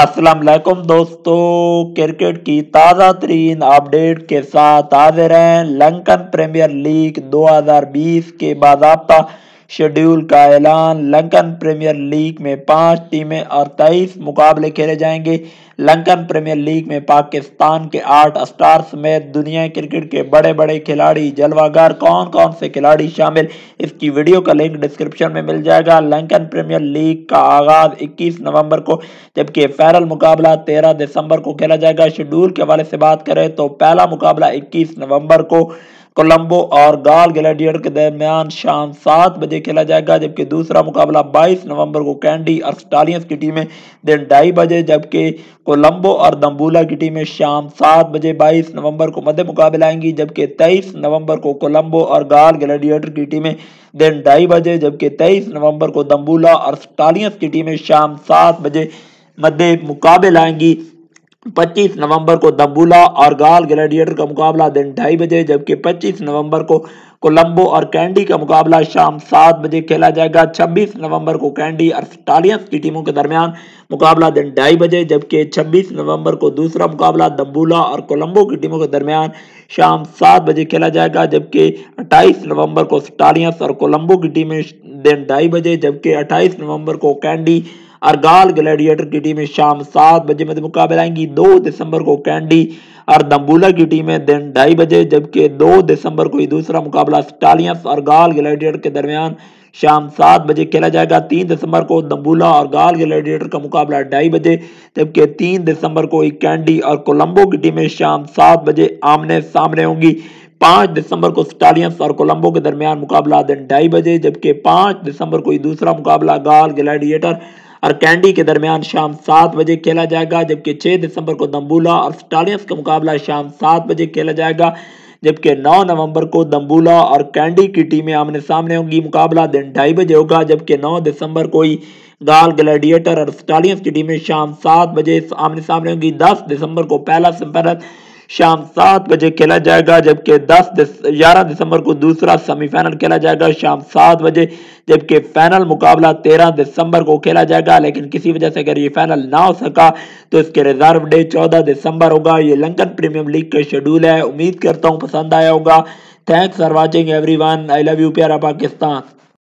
असलम दोस्तों क्रिकेट की ताज़ा तरीन अपडेट के साथ हाजिर हैं लंकन प्रीमियर लीग 2020 के बाबा शेड्यूल का ऐलान लंकन प्रीमियर लीग में पांच टीमें और तेईस मुकाबले खेले जाएंगे लंकन प्रीमियर लीग में पाकिस्तान के आठ स्टार समेत दुनिया क्रिकेट के बड़े बड़े खिलाड़ी जलवागार कौन कौन से खिलाड़ी शामिल इसकी वीडियो का लिंक डिस्क्रिप्शन में मिल जाएगा लंकन प्रीमियर लीग का आगाज 21 नवंबर को जबकि फैरल मुकाबला 13 दिसंबर को खेला जाएगा शेड्यूल के हवाले से बात करें तो पहला मुकाबला इक्कीस नवम्बर को कोलंबो और गाल ग्लैडिएटर के दरमियान शाम सात बजे खेला जाएगा जबकि दूसरा मुकाबला 22 नवंबर को कैंडी और स्टालियंस की टीमें दिन ढाई बजे जबकि कोलंबो और दम्बूला की टीमें शाम सात बजे 22 नवंबर को मध्य मुकाबला आएंगी जबकि 23 नवंबर को कोलंबो और गाल ग्लैडिएटर की टीमें दिन ढाई बजे जबकि 23 नवंबर को दम्बूला और स्टालियंस की टीमें शाम सात बजे मध्य मुकाबला आएंगी पच्चीस नवंबर को दम्बूला और गाल ग्लैडिएटर का मुकाबला दिन ढाई बजे जबकि पच्चीस नवंबर को कोलंबो और कैंडी का मुकाबला शाम सात बजे खेला जाएगा छब्बीस नवंबर को कैंडी और स्टालियंस की टीमों के दरमियान मुकाबला दिन ढाई बजे जबकि छब्बीस नवंबर को दूसरा मुकाबला दम्बूला और कोलंबो की टीमों के दरमियान शाम सात बजे खेला जाएगा जबकि अट्ठाईस नवंबर को स्टालियंस और कोलंबो की टीमें दिन ढाई बजे जबकि अट्ठाईस नवंबर को कैंडी अरगाल ग्लैडिएटर की टीमें शाम सात बजे में आएंगी दो दिसंबर को कैंडी और दम्बूला की टीमें दिन ढाई बजे जबकि दो दिसंबर को ही दूसरा मुकाबला स्टालियंस और गाल ग्लैडिएटर के दरमियान शाम सात बजे खेला जाएगा तीन दिसंबर को दम्बूला और गाल ग्लैडिएटर का मुकाबला ढाई बजे जबकि तीन दिसंबर को कैंडी और कोलंबो की टीमें शाम सात बजे आमने सामने होंगी पाँच दिसंबर को स्टालियंस और कोलंबो के दरमियान मुकाबला दिन ढाई बजे जबकि पाँच दिसंबर को ही दूसरा मुकाबला गाल ग्लैडिएटर और कैंडी के दरमियान शाम सात बजे खेला जाएगा जबकि छह दिसंबर को दम्बूला और स्टालियंस का मुकाबला शाम सात बजे खेला जाएगा जबकि 9 नवंबर को दम्बूला और कैंडी की टीमें आमने सामने होंगी मुकाबला दिन ढाई बजे होगा जबकि 9 दिसंबर को ही गाल ग्लैडिएटर और स्टालियंस की टीमें शाम सात बजे आमने सामने होंगी 10 दिसंबर को पहला सिंपरत शाम सात बजे खेला जाएगा जबकि दस ग्यारह दिसंबर को दूसरा सेमीफाइनल खेला जाएगा शाम सात बजे जबकि फाइनल मुकाबला तेरह दिसंबर को खेला जाएगा लेकिन किसी वजह से अगर ये फाइनल ना हो सका तो इसके रिजर्व डे चौदह दिसंबर होगा ये लंकन प्रीमियम लीग का शेड्यूल है उम्मीद करता हूँ पसंद आया होगा thanks for watching everyone I love you प्यारा पाकिस्तान